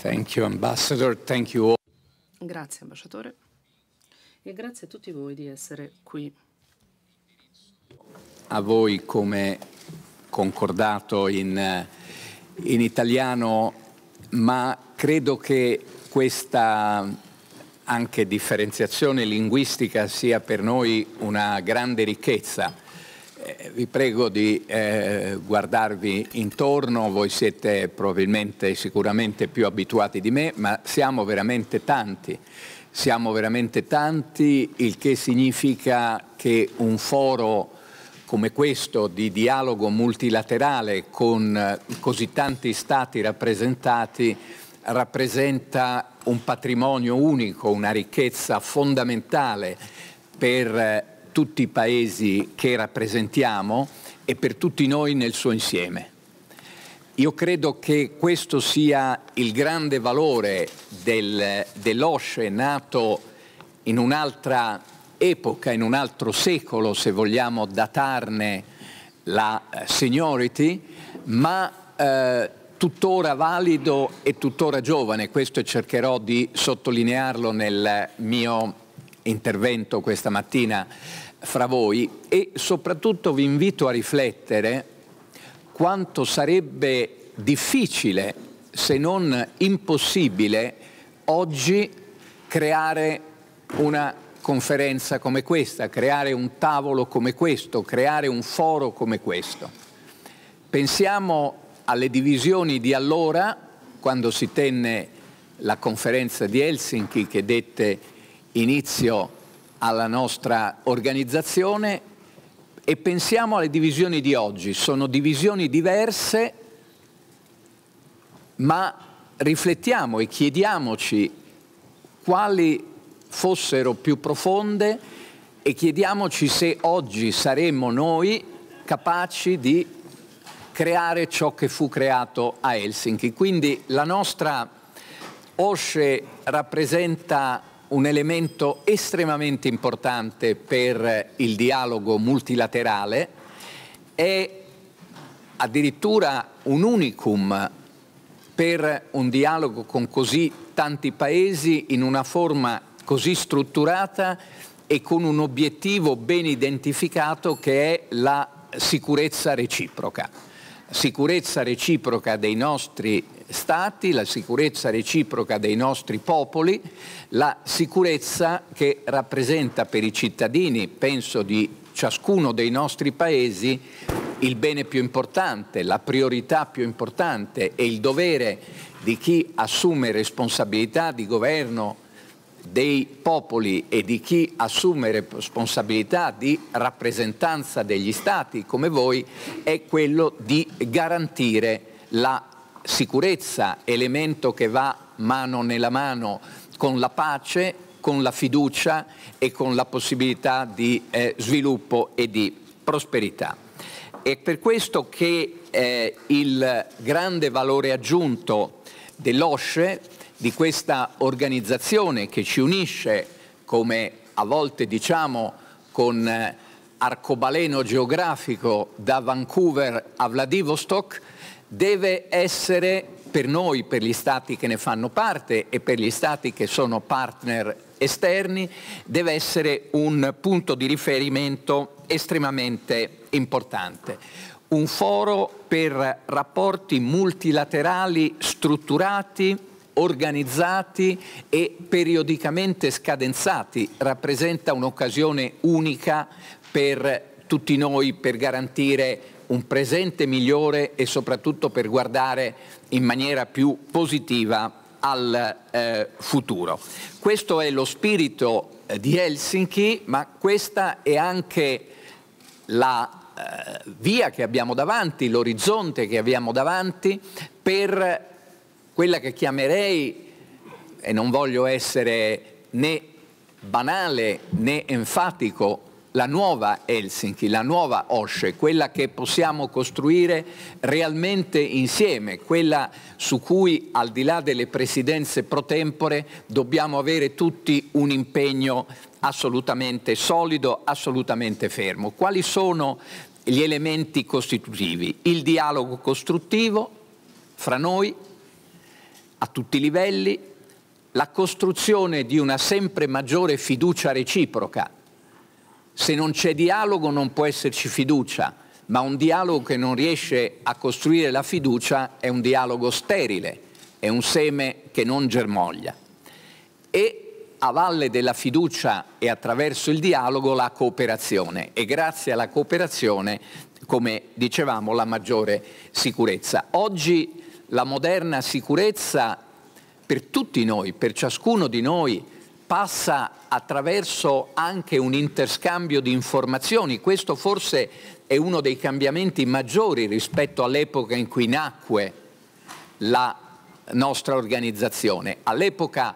Thank you, Ambassador. Thank you all. Grazie, ambasciatore. E grazie a tutti voi di essere qui. A voi, come concordato in, in italiano, ma credo che questa anche differenziazione linguistica sia per noi una grande ricchezza eh, vi prego di eh, guardarvi intorno, voi siete probabilmente sicuramente più abituati di me, ma siamo veramente tanti. Siamo veramente tanti, il che significa che un foro come questo di dialogo multilaterale con eh, così tanti stati rappresentati rappresenta un patrimonio unico, una ricchezza fondamentale per eh, tutti i paesi che rappresentiamo e per tutti noi nel suo insieme. Io credo che questo sia il grande valore del, dell'OSCE nato in un'altra epoca, in un altro secolo, se vogliamo datarne la eh, seniority, ma eh, tuttora valido e tuttora giovane. Questo cercherò di sottolinearlo nel mio intervento questa mattina fra voi e soprattutto vi invito a riflettere quanto sarebbe difficile, se non impossibile, oggi creare una conferenza come questa, creare un tavolo come questo, creare un foro come questo. Pensiamo alle divisioni di allora, quando si tenne la conferenza di Helsinki che dette inizio alla nostra organizzazione e pensiamo alle divisioni di oggi. Sono divisioni diverse, ma riflettiamo e chiediamoci quali fossero più profonde e chiediamoci se oggi saremmo noi capaci di creare ciò che fu creato a Helsinki. Quindi la nostra Osce rappresenta un elemento estremamente importante per il dialogo multilaterale, è addirittura un unicum per un dialogo con così tanti paesi in una forma così strutturata e con un obiettivo ben identificato che è la sicurezza reciproca sicurezza reciproca dei nostri stati, la sicurezza reciproca dei nostri popoli, la sicurezza che rappresenta per i cittadini, penso di ciascuno dei nostri paesi, il bene più importante, la priorità più importante e il dovere di chi assume responsabilità di governo dei popoli e di chi assume responsabilità di rappresentanza degli Stati come voi è quello di garantire la sicurezza, elemento che va mano nella mano con la pace, con la fiducia e con la possibilità di eh, sviluppo e di prosperità. È per questo che eh, il grande valore aggiunto dell'OSCE di questa organizzazione che ci unisce, come a volte diciamo, con eh, arcobaleno geografico da Vancouver a Vladivostok, deve essere per noi, per gli stati che ne fanno parte e per gli stati che sono partner esterni, deve essere un punto di riferimento estremamente importante. Un foro per rapporti multilaterali strutturati, organizzati e periodicamente scadenzati, rappresenta un'occasione unica per tutti noi per garantire un presente migliore e soprattutto per guardare in maniera più positiva al eh, futuro. Questo è lo spirito eh, di Helsinki, ma questa è anche la eh, via che abbiamo davanti, l'orizzonte che abbiamo davanti per quella che chiamerei, e non voglio essere né banale né enfatico, la nuova Helsinki, la nuova Osce, quella che possiamo costruire realmente insieme, quella su cui al di là delle presidenze pro tempore dobbiamo avere tutti un impegno assolutamente solido, assolutamente fermo. Quali sono gli elementi costitutivi? Il dialogo costruttivo fra noi a tutti i livelli, la costruzione di una sempre maggiore fiducia reciproca. Se non c'è dialogo non può esserci fiducia, ma un dialogo che non riesce a costruire la fiducia è un dialogo sterile, è un seme che non germoglia. E a valle della fiducia e attraverso il dialogo la cooperazione e grazie alla cooperazione, come dicevamo, la maggiore sicurezza. Oggi la moderna sicurezza per tutti noi, per ciascuno di noi, passa attraverso anche un interscambio di informazioni. Questo forse è uno dei cambiamenti maggiori rispetto all'epoca in cui nacque la nostra organizzazione. All'epoca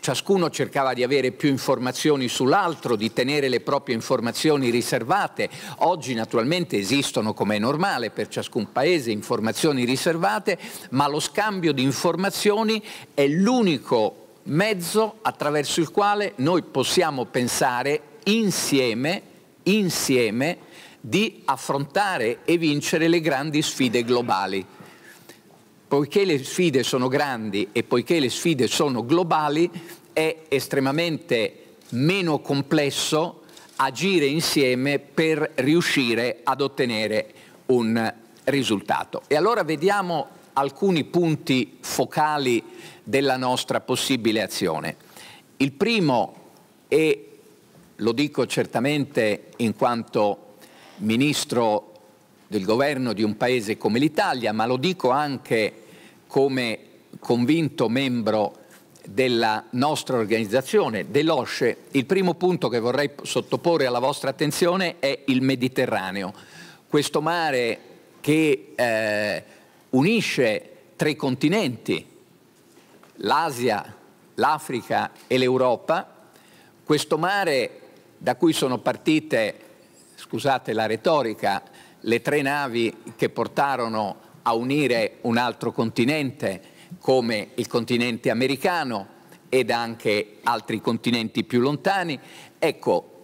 ciascuno cercava di avere più informazioni sull'altro, di tenere le proprie informazioni riservate. Oggi naturalmente esistono, come è normale per ciascun paese, informazioni riservate, ma lo scambio di informazioni è l'unico mezzo attraverso il quale noi possiamo pensare insieme, insieme di affrontare e vincere le grandi sfide globali. Poiché le sfide sono grandi e poiché le sfide sono globali, è estremamente meno complesso agire insieme per riuscire ad ottenere un risultato. E allora vediamo alcuni punti focali della nostra possibile azione. Il primo, e lo dico certamente in quanto ministro del governo di un paese come l'Italia, ma lo dico anche come convinto membro della nostra organizzazione, dell'OSCE. Il primo punto che vorrei sottoporre alla vostra attenzione è il Mediterraneo, questo mare che eh, unisce tre continenti, l'Asia, l'Africa e l'Europa, questo mare da cui sono partite, scusate la retorica, le tre navi che portarono a unire un altro continente come il continente americano ed anche altri continenti più lontani. Ecco,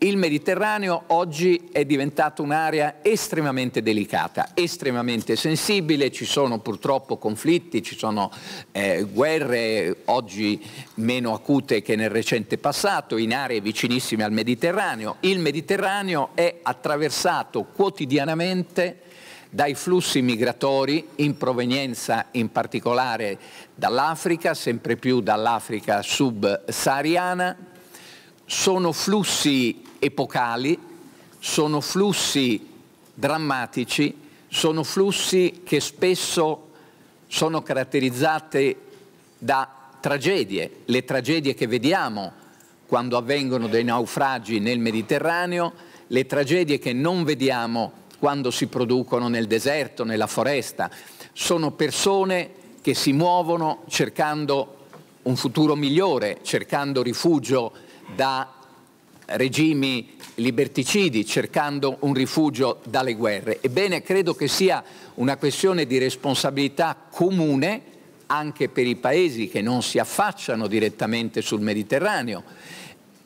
il Mediterraneo oggi è diventato un'area estremamente delicata, estremamente sensibile, ci sono purtroppo conflitti, ci sono eh, guerre oggi meno acute che nel recente passato in aree vicinissime al Mediterraneo. Il Mediterraneo è attraversato quotidianamente dai flussi migratori in provenienza in particolare dall'Africa, sempre più dall'Africa subsahariana, sono flussi epocali, sono flussi drammatici, sono flussi che spesso sono caratterizzati da tragedie, le tragedie che vediamo quando avvengono dei naufragi nel Mediterraneo, le tragedie che non vediamo quando si producono nel deserto, nella foresta. Sono persone che si muovono cercando un futuro migliore, cercando rifugio da regimi liberticidi cercando un rifugio dalle guerre. Ebbene, credo che sia una questione di responsabilità comune anche per i paesi che non si affacciano direttamente sul Mediterraneo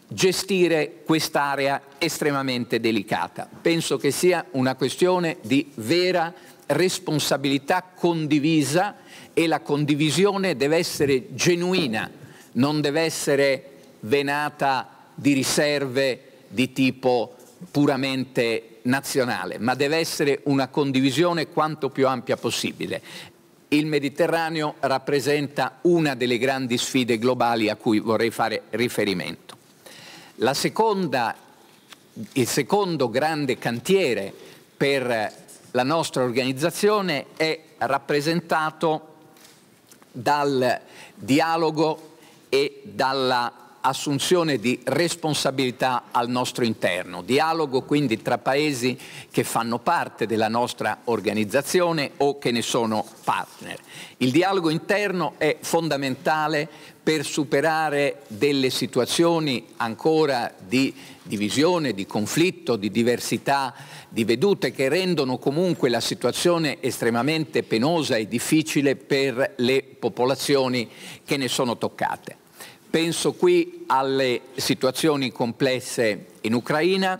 gestire quest'area estremamente delicata. Penso che sia una questione di vera responsabilità condivisa e la condivisione deve essere genuina, non deve essere venata di riserve di tipo puramente nazionale, ma deve essere una condivisione quanto più ampia possibile. Il Mediterraneo rappresenta una delle grandi sfide globali a cui vorrei fare riferimento. Seconda, il secondo grande cantiere per la nostra organizzazione è rappresentato dal dialogo e dalla assunzione di responsabilità al nostro interno, dialogo quindi tra paesi che fanno parte della nostra organizzazione o che ne sono partner. Il dialogo interno è fondamentale per superare delle situazioni ancora di divisione, di conflitto, di diversità di vedute che rendono comunque la situazione estremamente penosa e difficile per le popolazioni che ne sono toccate. Penso qui alle situazioni complesse in Ucraina,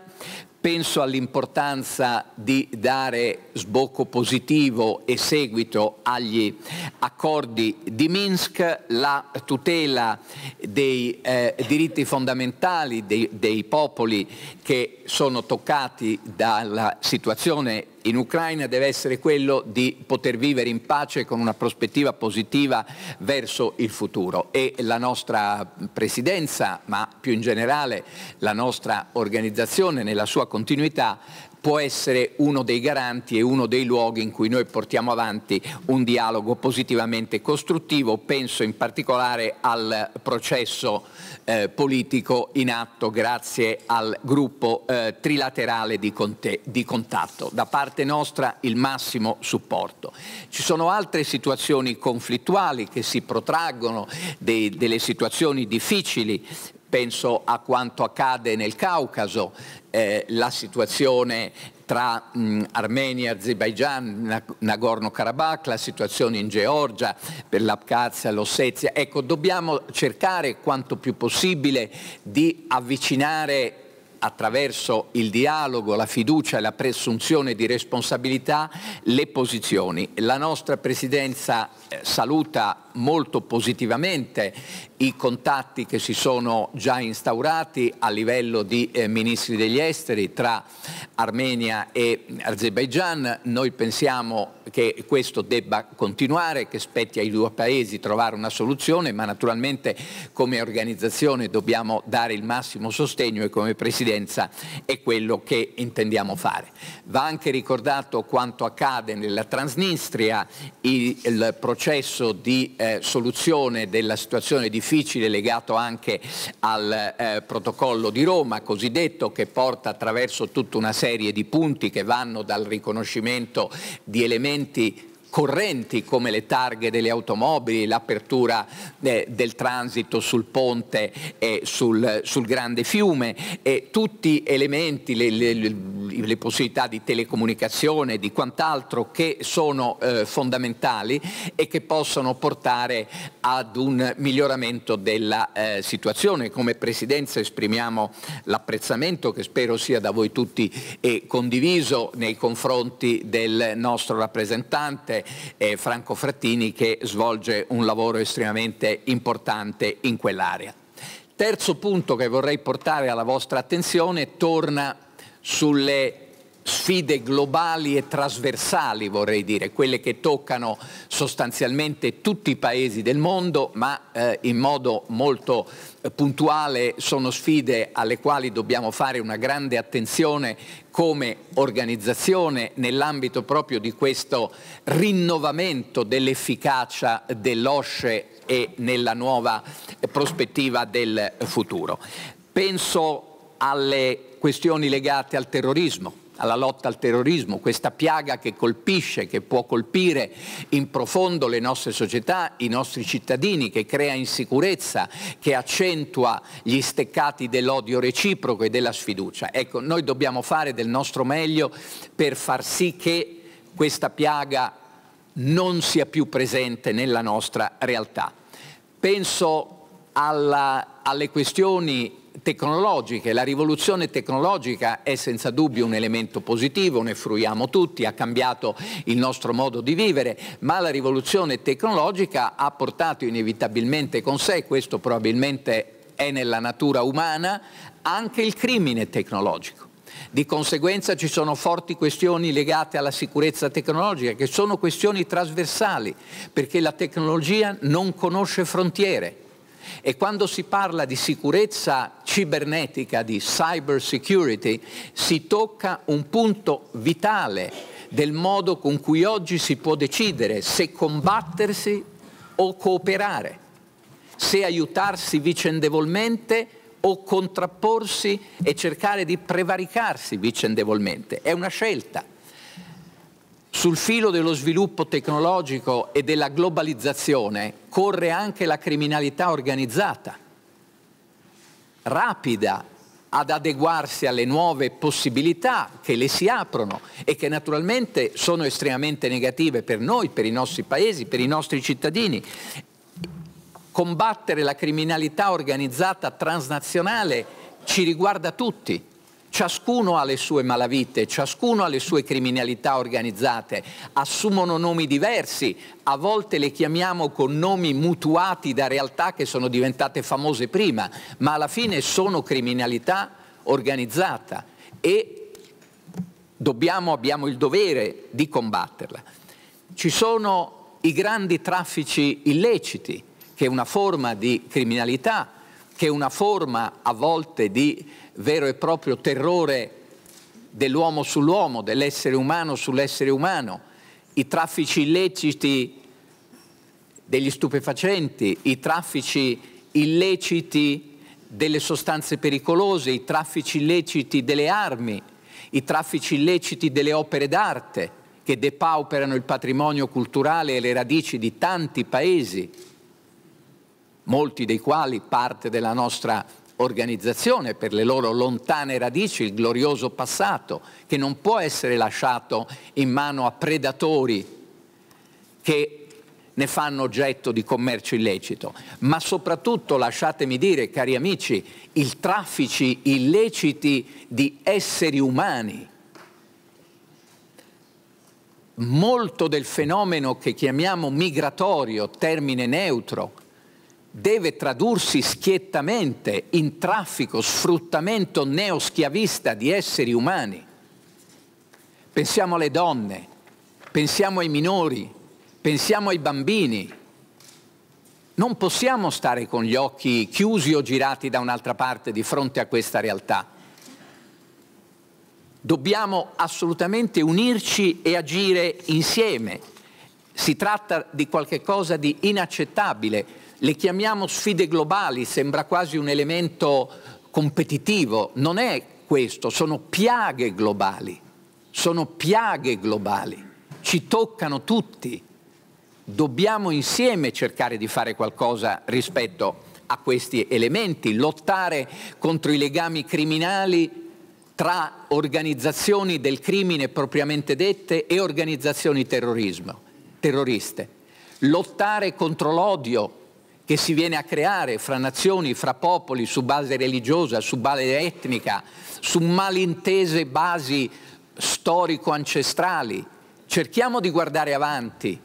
penso all'importanza di dare sbocco positivo e seguito agli accordi di Minsk, la tutela dei eh, diritti fondamentali dei, dei popoli che sono toccati dalla situazione in Ucraina deve essere quello di poter vivere in pace con una prospettiva positiva verso il futuro e la nostra presidenza, ma più in generale la nostra organizzazione nella sua continuità può essere uno dei garanti e uno dei luoghi in cui noi portiamo avanti un dialogo positivamente costruttivo. Penso in particolare al processo eh, politico in atto grazie al gruppo eh, trilaterale di, conte, di, contatto. Da parte nostra il massimo supporto. Ci sono altre situazioni conflittuali che si protraggono, de, delle situazioni difficili penso a quanto accade nel Caucaso, eh, la situazione tra mh, Armenia, Azerbaijan, Nagorno-Karabakh, la situazione in Georgia, per l'Abkhazia, l'Ossetia. Ecco, dobbiamo cercare quanto più possibile di avvicinare attraverso il dialogo, la fiducia e la presunzione di responsabilità le posizioni. La nostra Presidenza eh, saluta molto positivamente i contatti che si sono già instaurati a livello di eh, ministri degli esteri tra Armenia e Azerbaijan. Noi pensiamo che questo debba continuare, che spetti ai due paesi trovare una soluzione, ma naturalmente come organizzazione dobbiamo dare il massimo sostegno e come Presidenza è quello che intendiamo fare. Va anche ricordato quanto accade nella Transnistria, il processo di eh, soluzione della situazione difficile legato anche al eh, protocollo di Roma cosiddetto che porta attraverso tutta una serie di punti che vanno dal riconoscimento di elementi strumenti correnti come le targhe delle automobili, l'apertura eh, del transito sul ponte e sul, sul grande fiume, e tutti elementi, le, le, le, possibilità di telecomunicazione, di quant'altro che sono eh, fondamentali e che possono portare ad un miglioramento della eh, situazione. Come Presidenza esprimiamo l'apprezzamento che spero sia da voi tutti condiviso nei confronti del nostro rappresentante eh, Franco Frattini che svolge un lavoro estremamente importante in quell'area. Terzo punto che vorrei portare alla vostra attenzione torna sulle sfide globali e trasversali, vorrei dire, quelle che toccano sostanzialmente tutti i paesi del mondo, ma eh, in modo molto eh, puntuale sono sfide alle quali dobbiamo fare una grande attenzione come organizzazione nell'ambito proprio di questo rinnovamento dell'efficacia dell'OSCE e nella nuova eh, prospettiva del futuro. Penso alle questioni legate al terrorismo, alla lotta al terrorismo, questa piaga che colpisce, che può colpire in profondo le nostre società, i nostri cittadini, che crea insicurezza, che accentua gli steccati dell'odio reciproco e della sfiducia. Ecco, noi dobbiamo fare del nostro meglio per far sì che questa piaga non sia più presente nella nostra realtà. Penso alla, alle questioni tecnologiche. La rivoluzione tecnologica è senza dubbio un elemento positivo, ne fruiamo tutti, ha cambiato il nostro modo di vivere, ma la rivoluzione tecnologica ha portato inevitabilmente con sé, questo probabilmente è nella natura umana, anche il crimine tecnologico. Di conseguenza ci sono forti questioni legate alla sicurezza tecnologica, che sono questioni trasversali, perché la tecnologia non conosce frontiere e quando si parla di sicurezza cibernetica, di cyber security, si tocca un punto vitale del modo con cui oggi si può decidere se combattersi o cooperare, se aiutarsi vicendevolmente o contrapporsi e cercare di prevaricarsi vicendevolmente. È una scelta sul filo dello sviluppo tecnologico e della globalizzazione corre anche la criminalità organizzata, rapida ad adeguarsi alle nuove possibilità che le si aprono e che naturalmente sono estremamente negative per noi, per i nostri paesi, per i nostri cittadini. Combattere la criminalità organizzata transnazionale ci riguarda tutti, Ciascuno ha le sue malavite, ciascuno ha le sue criminalità organizzate, assumono nomi diversi, a volte le chiamiamo con nomi mutuati da realtà che sono diventate famose prima, ma alla fine sono criminalità organizzata e dobbiamo, abbiamo il dovere di combatterla. Ci sono i grandi traffici illeciti, che è una forma di criminalità, che è una forma a volte di vero e proprio terrore dell'uomo sull'uomo, dell'essere umano sull'essere umano, i traffici illeciti degli stupefacenti, i traffici illeciti delle sostanze pericolose, i traffici illeciti delle armi, i traffici illeciti delle opere d'arte che depauperano il patrimonio culturale e le radici di tanti paesi, molti dei quali parte della nostra organizzazione, per le loro lontane radici, il glorioso passato, che non può essere lasciato in mano a predatori che ne fanno oggetto di commercio illecito, ma soprattutto, lasciatemi dire, cari amici, il traffici illeciti di esseri umani. Molto del fenomeno che chiamiamo migratorio, termine neutro, deve tradursi schiettamente in traffico, sfruttamento neoschiavista di esseri umani. Pensiamo alle donne, pensiamo ai minori, pensiamo ai bambini. Non possiamo stare con gli occhi chiusi o girati da un'altra parte di fronte a questa realtà. Dobbiamo assolutamente unirci e agire insieme. Si tratta di qualcosa di inaccettabile le chiamiamo sfide globali, sembra quasi un elemento competitivo. Non è questo, sono piaghe globali, sono piaghe globali, ci toccano tutti. Dobbiamo insieme cercare di fare qualcosa rispetto a questi elementi, lottare contro i legami criminali tra organizzazioni del crimine propriamente dette e organizzazioni terroriste, lottare contro l'odio, che si viene a creare fra nazioni, fra popoli, su base religiosa, su base etnica, su malintese basi storico-ancestrali. Cerchiamo di guardare avanti,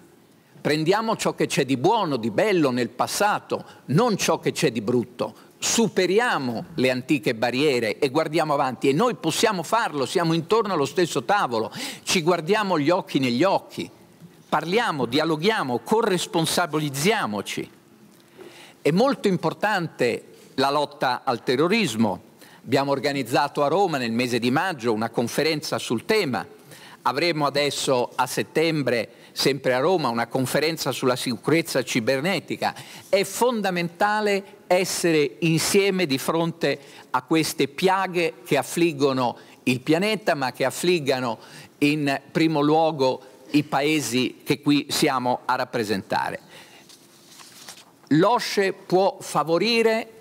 prendiamo ciò che c'è di buono, di bello nel passato, non ciò che c'è di brutto. Superiamo le antiche barriere e guardiamo avanti e noi possiamo farlo, siamo intorno allo stesso tavolo, ci guardiamo gli occhi negli occhi, parliamo, dialoghiamo, corresponsabilizziamoci. È molto importante la lotta al terrorismo. Abbiamo organizzato a Roma nel mese di maggio una conferenza sul tema. Avremo adesso a settembre, sempre a Roma, una conferenza sulla sicurezza cibernetica. È fondamentale essere insieme di fronte a queste piaghe che affliggono il pianeta, ma che affliggano in primo luogo i paesi che qui siamo a rappresentare l'OSCE può favorire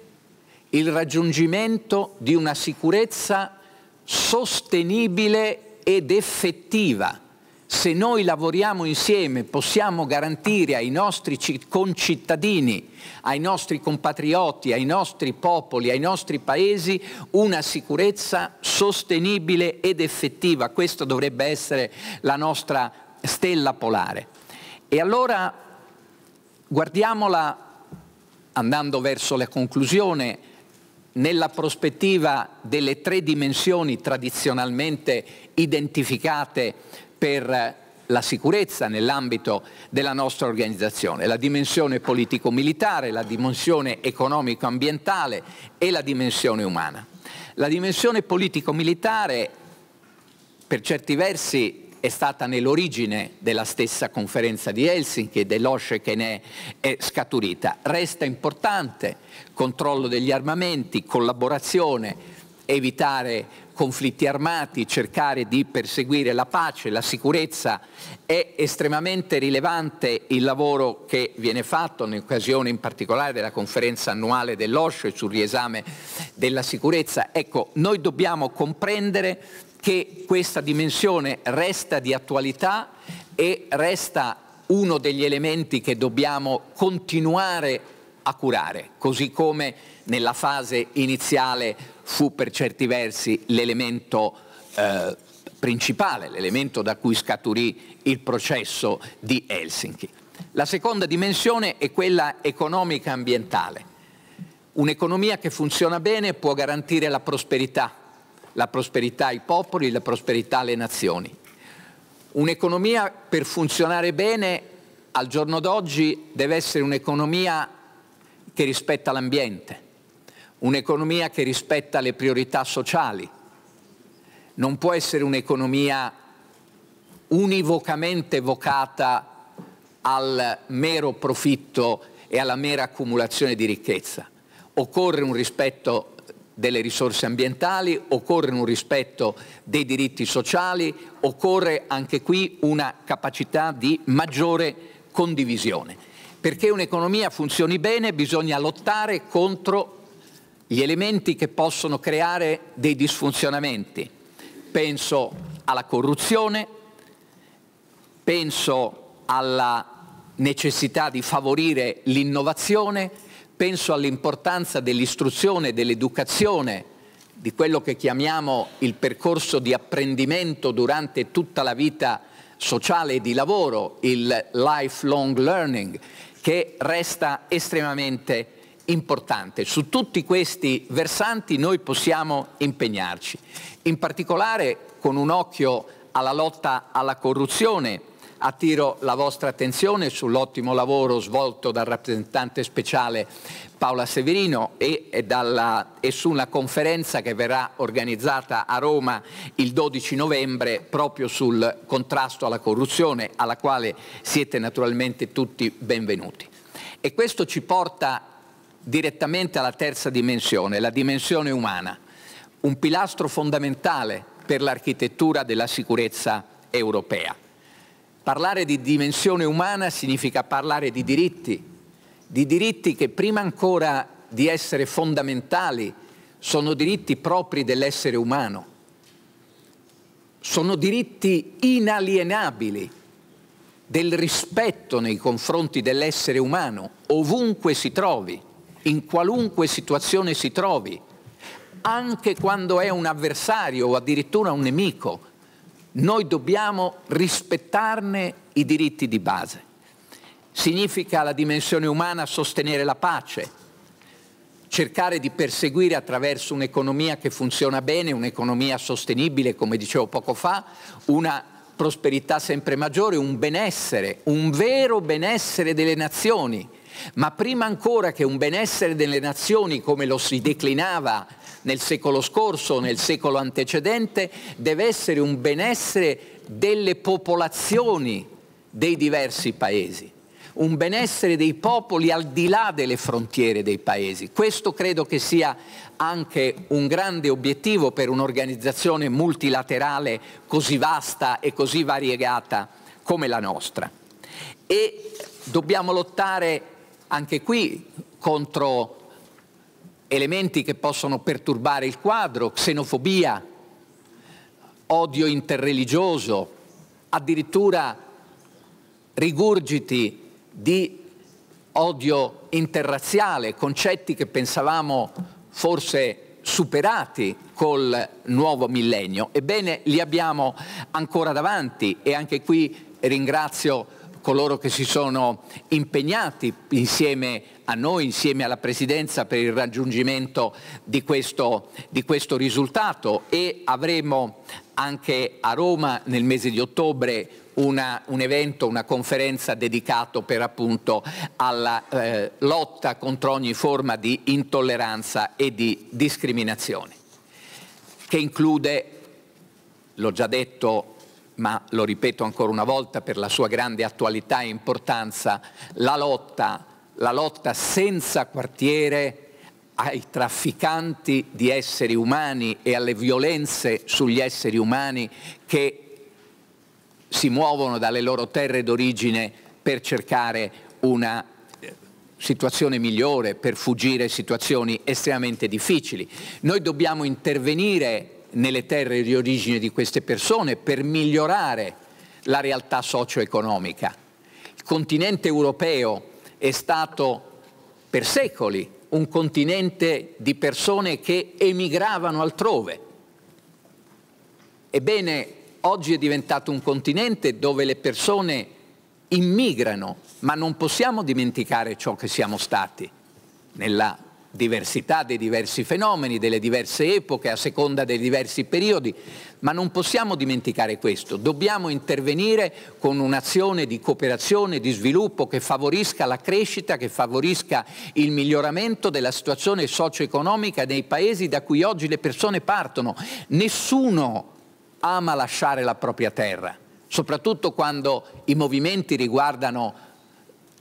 il raggiungimento di una sicurezza sostenibile ed effettiva. Se noi lavoriamo insieme possiamo garantire ai nostri concittadini, ai nostri compatrioti, ai nostri popoli, ai nostri paesi una sicurezza sostenibile ed effettiva. Questa dovrebbe essere la nostra stella polare. E allora guardiamola andando verso la conclusione, nella prospettiva delle tre dimensioni tradizionalmente identificate per la sicurezza nell'ambito della nostra organizzazione, la dimensione politico-militare, la dimensione economico-ambientale e la dimensione umana. La dimensione politico-militare per certi versi è stata nell'origine della stessa conferenza di Helsinki e dell'OSCE che ne è scaturita. Resta importante controllo degli armamenti, collaborazione, evitare conflitti armati, cercare di perseguire la pace, la sicurezza. È estremamente rilevante il lavoro che viene fatto in occasione in particolare della conferenza annuale dell'OSCE sul riesame della sicurezza. Ecco, noi dobbiamo comprendere che questa dimensione resta di attualità e resta uno degli elementi che dobbiamo continuare a curare, così come nella fase iniziale fu per certi versi l'elemento eh, principale, l'elemento da cui scaturì il processo di Helsinki. La seconda dimensione è quella economica ambientale. Un'economia che funziona bene può garantire la prosperità la prosperità ai popoli, la prosperità alle nazioni. Un'economia per funzionare bene al giorno d'oggi deve essere un'economia che rispetta l'ambiente, un'economia che rispetta le priorità sociali. Non può essere un'economia univocamente vocata al mero profitto e alla mera accumulazione di ricchezza. Occorre un rispetto delle risorse ambientali, occorre un rispetto dei diritti sociali, occorre anche qui una capacità di maggiore condivisione. Perché un'economia funzioni bene bisogna lottare contro gli elementi che possono creare dei disfunzionamenti. Penso alla corruzione, penso alla necessità di favorire l'innovazione, penso all'importanza dell'istruzione, dell'educazione, di quello che chiamiamo il percorso di apprendimento durante tutta la vita sociale e di lavoro, il lifelong learning, che resta estremamente importante. Su tutti questi versanti noi possiamo impegnarci, in particolare con un occhio alla lotta alla corruzione Attiro la vostra attenzione sull'ottimo lavoro svolto dal rappresentante speciale Paola Severino e, e, dalla, e, su una conferenza che verrà organizzata a Roma il 12 novembre proprio sul contrasto alla corruzione alla quale siete naturalmente tutti benvenuti. E questo ci porta direttamente alla terza dimensione, la dimensione umana, un pilastro fondamentale per l'architettura della sicurezza europea. Parlare di dimensione umana significa parlare di diritti, di diritti che prima ancora di essere fondamentali sono diritti propri dell'essere umano, sono diritti inalienabili del rispetto nei confronti dell'essere umano, ovunque si trovi, in qualunque situazione si trovi, anche quando è un avversario o addirittura un nemico, noi dobbiamo rispettarne i diritti di base. Significa la dimensione umana sostenere la pace, cercare di perseguire attraverso un'economia che funziona bene, un'economia sostenibile, come dicevo poco fa, una prosperità sempre maggiore, un benessere, un vero benessere delle nazioni. Ma prima ancora che un benessere delle nazioni, come lo si declinava nel secolo scorso, o nel secolo antecedente, deve essere un benessere delle popolazioni dei diversi paesi un benessere dei popoli al di là delle frontiere dei paesi. Questo credo che sia anche un grande obiettivo per un'organizzazione multilaterale così vasta e così variegata come la nostra. E dobbiamo lottare anche qui contro elementi che possono perturbare il quadro, xenofobia, odio interreligioso, addirittura rigurgiti di odio interrazziale, concetti che pensavamo forse superati col nuovo millennio. Ebbene, li abbiamo ancora davanti e anche qui ringrazio coloro che si sono impegnati insieme a noi insieme alla Presidenza per il raggiungimento di questo, di questo risultato e avremo anche a Roma nel mese di ottobre una, un evento, una conferenza dedicato per appunto alla eh, lotta contro ogni forma di intolleranza e di discriminazione, che include, l'ho già detto ma lo ripeto ancora una volta per la sua grande attualità e importanza, la lotta la lotta senza quartiere ai trafficanti di esseri umani e alle violenze sugli esseri umani che si muovono dalle loro terre d'origine per cercare una eh, situazione migliore, per fuggire situazioni estremamente difficili. Noi dobbiamo intervenire nelle terre di origine di queste persone per migliorare la realtà socio-economica. Il continente europeo è stato per secoli un continente di persone che emigravano altrove. Ebbene, oggi è diventato un continente dove le persone immigrano, ma non possiamo dimenticare ciò che siamo stati nella diversità dei diversi fenomeni, delle diverse epoche, a seconda dei diversi periodi, ma non possiamo dimenticare questo, dobbiamo intervenire con un'azione di cooperazione, di sviluppo che favorisca la crescita, che favorisca il miglioramento della situazione socio-economica dei paesi da cui oggi le persone partono. Nessuno ama lasciare la propria terra, soprattutto quando i movimenti riguardano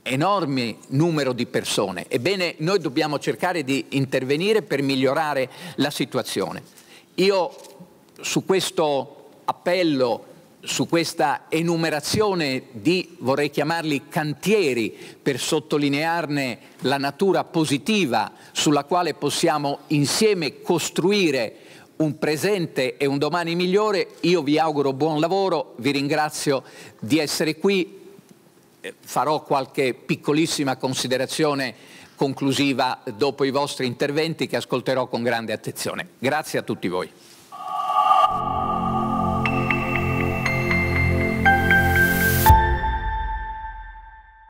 enorme numero di persone. Ebbene, noi dobbiamo cercare di intervenire per migliorare la situazione. Io su questo appello, su questa enumerazione di, vorrei chiamarli, cantieri, per sottolinearne la natura positiva sulla quale possiamo insieme costruire un presente e un domani migliore, io vi auguro buon lavoro, vi ringrazio di essere qui, eh, farò qualche piccolissima considerazione conclusiva dopo i vostri interventi che ascolterò con grande attenzione. Grazie a tutti voi.